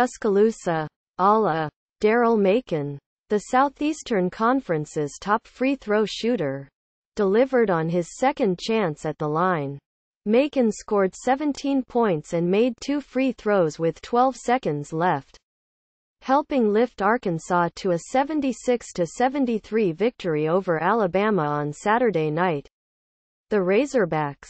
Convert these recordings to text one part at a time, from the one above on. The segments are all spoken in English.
Tuscaloosa. Ala. Daryl Macon. The Southeastern Conference's top free throw shooter. Delivered on his second chance at the line. Macon scored 17 points and made two free throws with 12 seconds left, helping lift Arkansas to a 76-73 victory over Alabama on Saturday night. The Razorbacks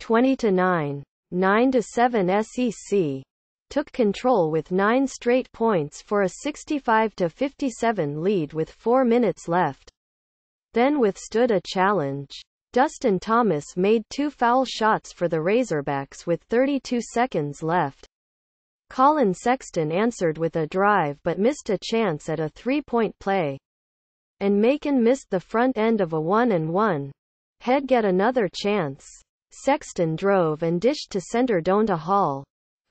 20-9, 9-7 SEC took control with nine straight points for a 65-57 lead with four minutes left, then withstood a challenge. Dustin Thomas made two foul shots for the Razorbacks with 32 seconds left. Colin Sexton answered with a drive but missed a chance at a three-point play. And Macon missed the front end of a 1-and-1. Head get another chance. Sexton drove and dished to center Donta Hall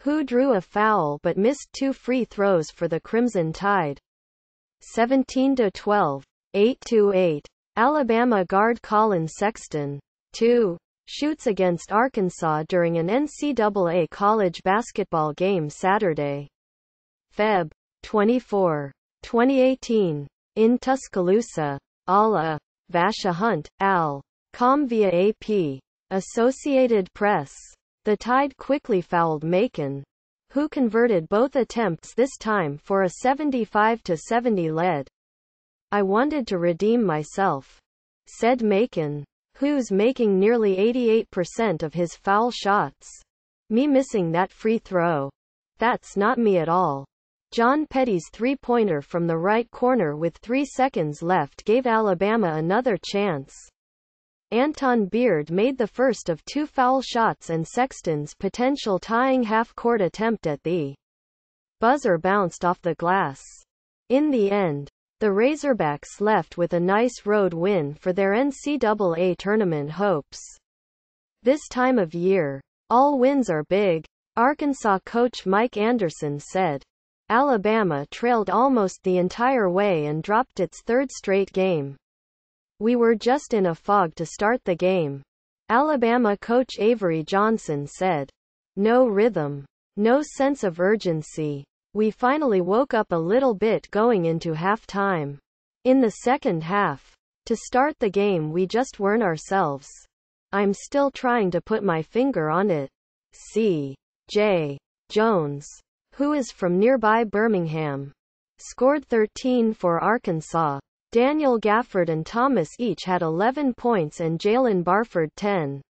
who drew a foul but missed two free throws for the Crimson Tide. 17-12, 8-8. Alabama guard Colin Sexton, 2. Shoots against Arkansas during an NCAA college basketball game Saturday. Feb. 24. 2018. In Tuscaloosa. Ala. Vasha Hunt, Al. Com via AP. Associated Press. The tide quickly fouled Macon, who converted both attempts this time for a 75-70 lead. I wanted to redeem myself, said Macon, who's making nearly 88% of his foul shots. Me missing that free throw. That's not me at all. John Petty's three-pointer from the right corner with three seconds left gave Alabama another chance. Anton Beard made the first of two foul shots and Sexton's potential tying half-court attempt at the buzzer bounced off the glass. In the end, the Razorbacks left with a nice road win for their NCAA tournament hopes. This time of year, all wins are big, Arkansas coach Mike Anderson said. Alabama trailed almost the entire way and dropped its third straight game. We were just in a fog to start the game. Alabama coach Avery Johnson said. No rhythm. No sense of urgency. We finally woke up a little bit going into halftime. In the second half, to start the game we just weren't ourselves. I'm still trying to put my finger on it. C. J. Jones, who is from nearby Birmingham, scored 13 for Arkansas. Daniel Gafford and Thomas each had 11 points and Jalen Barford 10.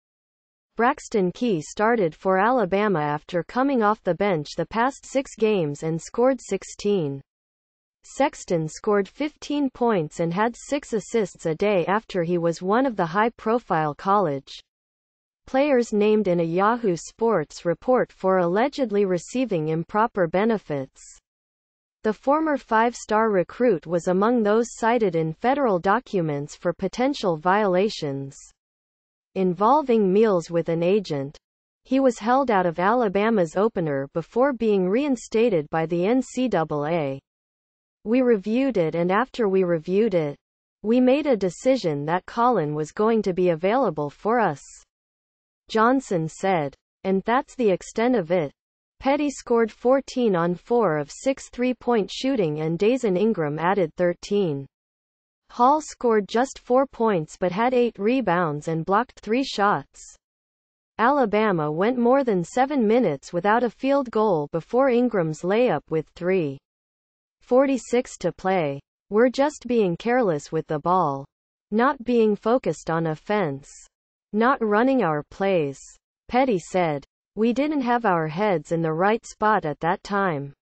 Braxton Key started for Alabama after coming off the bench the past six games and scored 16. Sexton scored 15 points and had six assists a day after he was one of the high-profile college players named in a Yahoo Sports report for allegedly receiving improper benefits. The former five-star recruit was among those cited in federal documents for potential violations involving meals with an agent. He was held out of Alabama's opener before being reinstated by the NCAA. We reviewed it and after we reviewed it, we made a decision that Colin was going to be available for us. Johnson said. And that's the extent of it. Petty scored 14 on 4 of 6 three-point shooting and Dazen Ingram added 13. Hall scored just 4 points but had 8 rebounds and blocked 3 shots. Alabama went more than 7 minutes without a field goal before Ingram's layup with 3. 46 to play. We're just being careless with the ball. Not being focused on offense. Not running our plays. Petty said. We didn't have our heads in the right spot at that time.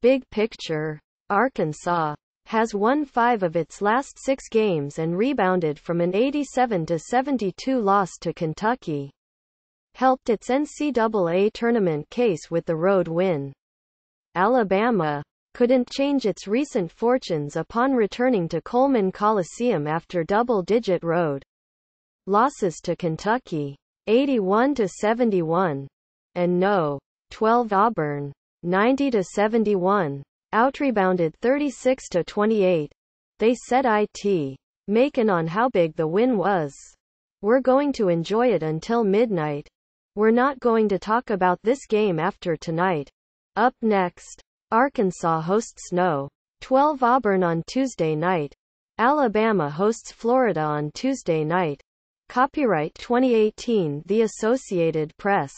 Big picture. Arkansas has won five of its last six games and rebounded from an 87-72 loss to Kentucky. Helped its NCAA tournament case with the road win. Alabama couldn't change its recent fortunes upon returning to Coleman Coliseum after double-digit road losses to Kentucky. 81 to 71, and no. 12 Auburn, 90 to 71, outrebounded 36 to 28. They said it. making on how big the win was. We're going to enjoy it until midnight. We're not going to talk about this game after tonight. Up next, Arkansas hosts No. 12 Auburn on Tuesday night. Alabama hosts Florida on Tuesday night. Copyright 2018 The Associated Press.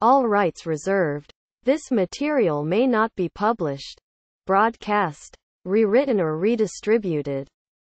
All rights reserved. This material may not be published, broadcast, rewritten or redistributed.